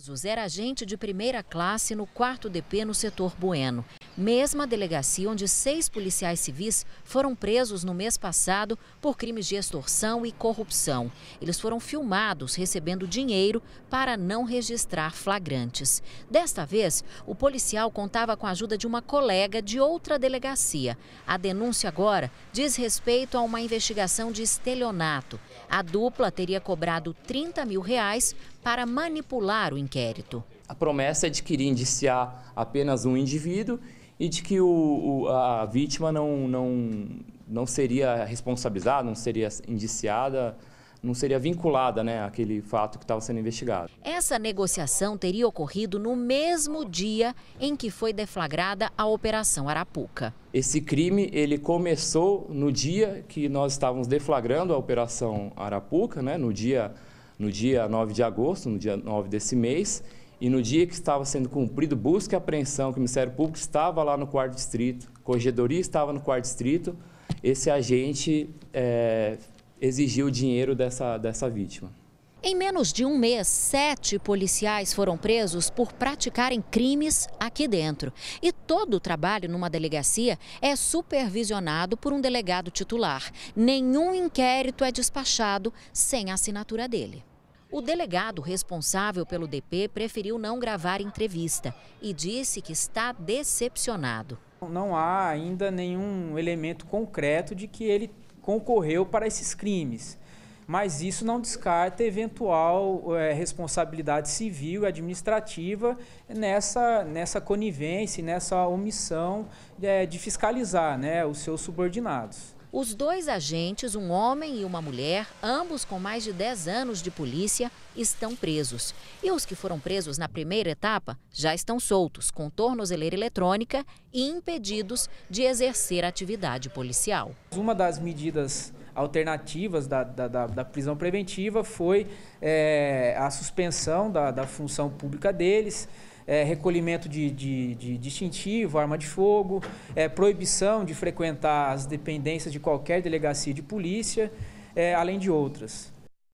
Jesus era agente de primeira classe no quarto DP no setor Bueno mesma delegacia onde seis policiais civis foram presos no mês passado por crimes de extorsão e corrupção. Eles foram filmados recebendo dinheiro para não registrar flagrantes. Desta vez, o policial contava com a ajuda de uma colega de outra delegacia. A denúncia agora diz respeito a uma investigação de estelionato. A dupla teria cobrado 30 mil reais para manipular o inquérito. A promessa é de que iria indiciar apenas um indivíduo e de que o, o a vítima não, não, não seria responsabilizada, não seria indiciada, não seria vinculada né, àquele fato que estava sendo investigado. Essa negociação teria ocorrido no mesmo dia em que foi deflagrada a Operação Arapuca. Esse crime ele começou no dia que nós estávamos deflagrando a Operação Arapuca, né, no, dia, no dia 9 de agosto, no dia 9 desse mês, e no dia que estava sendo cumprido busca e apreensão, que o Ministério Público estava lá no quarto distrito, a corregedoria estava no quarto distrito, esse agente é, exigiu o dinheiro dessa, dessa vítima. Em menos de um mês, sete policiais foram presos por praticarem crimes aqui dentro. E todo o trabalho numa delegacia é supervisionado por um delegado titular. Nenhum inquérito é despachado sem a assinatura dele. O delegado responsável pelo DP preferiu não gravar entrevista e disse que está decepcionado. Não há ainda nenhum elemento concreto de que ele concorreu para esses crimes. Mas isso não descarta eventual é, responsabilidade civil e administrativa nessa, nessa conivência, nessa omissão é, de fiscalizar né, os seus subordinados. Os dois agentes, um homem e uma mulher, ambos com mais de 10 anos de polícia, estão presos. E os que foram presos na primeira etapa já estão soltos, com tornozeleira eletrônica e impedidos de exercer atividade policial. Uma das medidas alternativas da, da, da, da prisão preventiva foi é, a suspensão da, da função pública deles é, recolhimento de, de, de, distintivo, arma de fogo, é, proibição de frequentar as dependências de qualquer delegacia de polícia, é, além de outras.